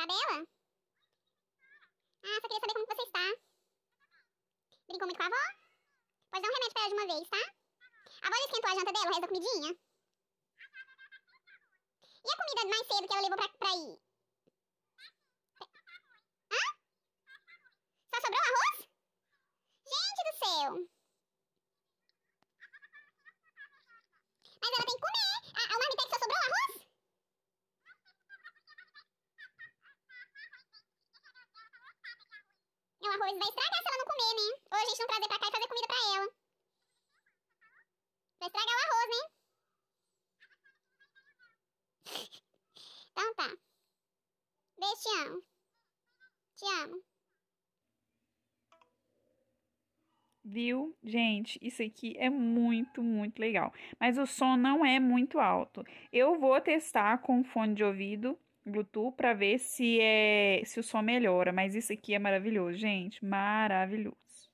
Isabela? Ah, só queria saber como você está. Brincou muito com a avó? Pois dá um remédio pra ela de uma vez, tá? A avó esquentou a janta dela, o resto da comidinha? E a comida mais cedo que ela levou pra, pra ir? Hã? Só sobrou arroz? Gente do céu! depois vai estragar se ela não comer, né? Ou a gente não trazer pra cá e fazer comida pra ela. Vai estragar o arroz, né? Então tá. Beijo, te amo. Te amo. Viu? Gente, isso aqui é muito, muito legal. Mas o som não é muito alto. Eu vou testar com fone de ouvido Bluetooth para ver se é se o som melhora, mas isso aqui é maravilhoso, gente, maravilhoso.